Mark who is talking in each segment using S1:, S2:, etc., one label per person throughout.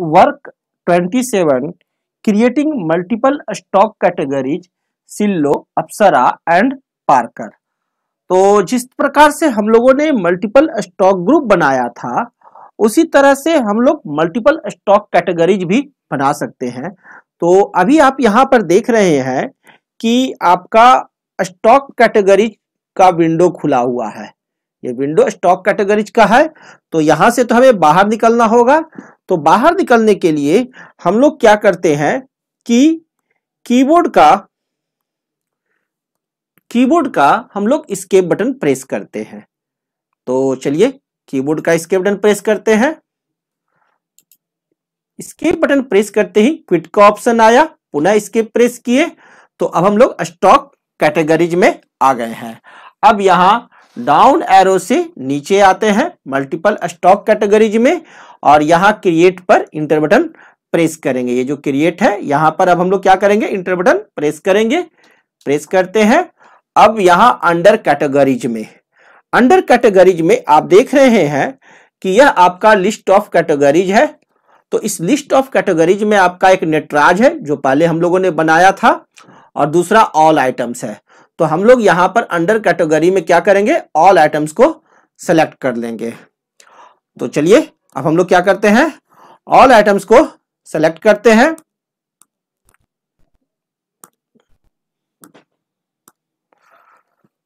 S1: work 27 creating multiple stock categories Cello Apsara and Parker तो जिस प्रकार से हम लोगों ने मल्टीपल स्टॉक ग्रुप बनाया था उसी तरह से हम लोग मल्टीपल स्टॉक कैटेगरीज भी बना सकते हैं तो अभी आप यहाँ पर देख रहे हैं कि आपका स्टॉक कैटेगरी का विंडो खुला हुआ है ये विंडो स्टॉक कैटेगरीज का है तो यहां से तो हमें बाहर निकलना होगा तो बाहर निकलने के लिए हम लोग क्या करते हैं कि कीबोर्ड का कीबोर्ड का हम लोग स्केप बटन प्रेस करते हैं तो चलिए कीबोर्ड का स्केप बटन प्रेस करते हैं स्केप बटन प्रेस करते ही क्विट का ऑप्शन आया पुनः स्केप प्रेस किए तो अब हम लोग स्टॉक कैटेगरीज में आ गए हैं अब यहां डाउन एरो से नीचे आते हैं मल्टीपल स्टॉक कैटेगरीज में और यहाँ क्रिएट पर इंटर बटन प्रेस करेंगे ये जो क्रिएट है यहाँ पर अब हम लोग क्या करेंगे इंटर बटन प्रेस करेंगे प्रेस करते हैं अब यहाँ अंडर कैटेगरीज में अंडर कैटेगरीज में आप देख रहे हैं कि यह आपका लिस्ट ऑफ कैटेगरीज है तो इस लिस्ट ऑफ कैटेगरीज में आपका एक नेटराज है जो पहले हम लोगों ने बनाया था और दूसरा ऑल आइटम्स है तो हम लोग यहां पर अंडर कैटेगरी में क्या करेंगे ऑल आइटम्स को सेलेक्ट कर लेंगे तो चलिए अब हम लोग क्या करते हैं ऑल आइटम्स को सेलेक्ट करते हैं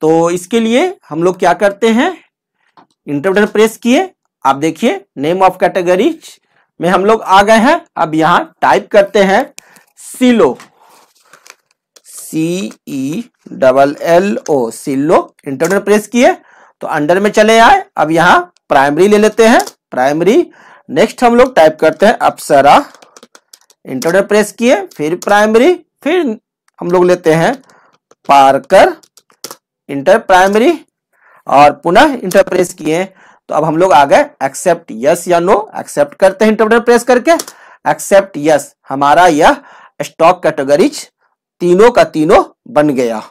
S1: तो इसके लिए हम लोग क्या करते हैं इंटरप्रेटर प्रेस किए आप देखिए नेम ऑफ कैटेगरी में हम लोग आ गए हैं अब यहां टाइप करते हैं cello C E double L O cello internal press किए तो अंडर में चले आए अब यहाँ प्राइमरी ले लेते हैं प्राइमरी नेक्स्ट हम लोग टाइप करते हैं अप्सरा इंटरनल प्रेस किए फिर प्राइमरी फिर हम लोग लेते हैं पार्कर इंटर प्राइमरी और पुनः इंटर प्रेस किए तो अब हम लोग आ गए एक्सेप्ट यस या नो एक्सेप्ट करते हैं इंटरप्रेटर प्रेस करके एक्सेप्ट यस हमारा यह स्टॉक कैटेगरीज तीनों का तीनों बन गया